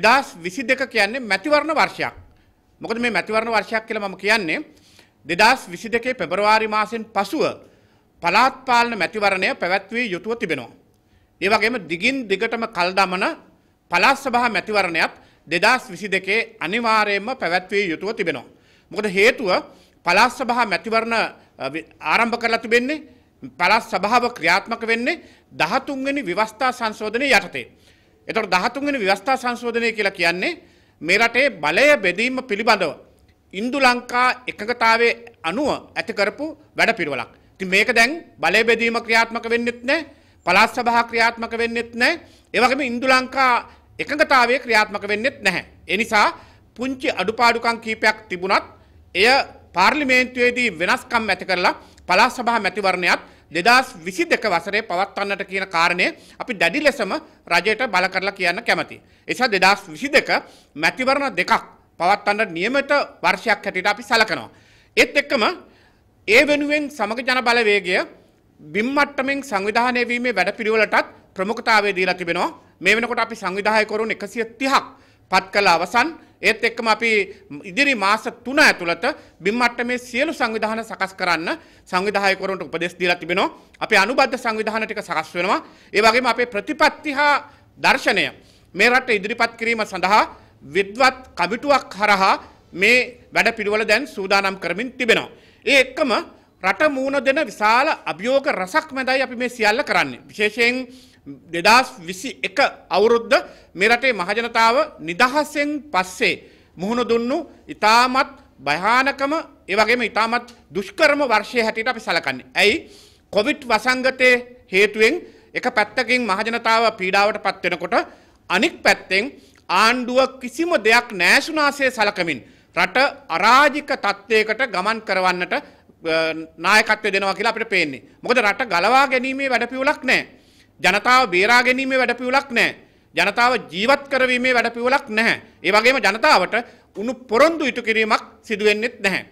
දෙදස් විසි දෙක කියන්නේ මැතිවරණ වර්ෂයක් මොකද මේ මැතිවරණ වර්ෂයක් කියල මම කියන්නේ දෙදස් විසි දෙකේ පෙබරවාරි මාසෙන් පසුව පලාත්පාලන මැතිවරණය පැවැත්වී යුතුව තිබෙනවා. ඒවගේම දිගින් දිගටම කල්දමන පලාස් සභහ මැතිවරණයක් දෙදස් විසි දෙකේ අනිවාරයෙන්ම පැවැත්වී යුතුව තිබෙනවා. මොකද හේතුව පලාස් සභහ මැතිවරණ ආරම්භ කරලා තිබෙන්නේ පලස් සභාව ක්‍රියාත්මක වෙන්නේ දහතුන්ගනි විවස්ථා සංශෝධනය යටතේ. එතකොට 13 වෙනි ව්‍යවස්ථා සංශෝධනය කියලා කියන්නේ මේ රටේ බලය බෙදීම පිළිබඳව ඉන්දු ලංකා එකඟතාවයේ අනුව ඇති කරපු වැඩපිළිවෙලක්. ඉතින් මේක දැන් බලය බෙදීම ක්‍රියාත්මක වෙන්නෙත් නැහැ. පළාත් සභා ක්‍රියාත්මක වෙන්නෙත් නැහැ. ඒ වගේම ඉන්දු ලංකා එකඟතාවයේ ක්‍රියාත්මක වෙන්නෙත් නැහැ. ඒ නිසා පුංචි අඩුපාඩුකම් කීපයක් තිබුණත් එය පාර්ලිමේන්තුවේදී වෙනස්කම් ඇති කරලා පළාත් සභා මැතිවරණයත් දෙදස් විසි දෙක වසරේ පවත්වන්නට කියන කාරණය අපි දැඩි ලෙසම රජයට බල කරලා කියන්න කැමති. එසා දෙදස් විසි දෙක මැතිවරණ දෙකක් පවත්වන්නට නියමට වර්ෂයක් හැටිට අපි සලකනවා. ඒත් එක්කම ඒ වෙනුවෙන් සමග ජන බලවේගය බිම්මට්ටමෙන් සංවිධානය වීමේ වැඩ පිළිවෙලටත් ප්‍රමුඛතාවය දීලා තිබෙනවා මේ වෙනකොට අපි සංවිධායකවරුන් 130ක් පත් කළ අවසන් ඒත් එක්කම අපි ඉදිරි මාස තුන ඇතුළත බිම්මට්ට මේ සියලු සංවිධාන සකස් කරන්න සංවිධායකරුන්ට උපදෙස් දීලා තිබෙනවා. අපේ අනුබද්ධ සංවිධාන ටික සකස් වෙනවා. ඒ වගේම අපේ ප්‍රතිපත්ති හා දර්ශනය මේ රට ඉදිරිපත් කිරීම සඳහා විද්වත් කමිටුවක් හරහා මේ වැඩ පිළිවෙල දැන් සූදානම් කරමින් තිබෙනවා. ඒ එක්කම රට මූුණ දෙන විශාල අභියෝග රසක් මැදයි අපි මේ සියල්ල කරන්නේ. විශේෂයෙන් දෙදස් විසි එක අවුරුද්ධ මෙරටේ මහජනතාව නිදහස්සෙන් පස්සේ මුහුණ දුන්නු ඉතාමත් භයානකම ඒවගේම ඉතාමත් දුෂ්කරම වර්ෂය හැටියට අපි සලකන්නේ. ඇයි කොවිට් වසංගතය හේතුවෙන් එක පැත්තකින් මහජනතාව පීඩාවට පත්වෙනකොට අනික් පැත්තෙන් ආණ්ඩුව කිසිම දෙයක් නෑශුනාසය සලකමින් රට අරාජික තත්ත්වයකට ගමන් කරවන්නට නායකත්වය දෙනවා කියලා අපිට පේන්නේ. මොකද රට ගලවා ගැනීමේ වැඩපියවුලක් නෑ. ජනතාව බේරා ගැනීමේ වැඩපියවුලක් නැහැ. ජනතාව ජීවත් කරවීමේ වැඩපියවුලක් නැහැ. ඒ වගේම ජනතාවට උණු පොරොන්දු ඉටු කිරීමක් සිදු වෙන්නේ නැහැ.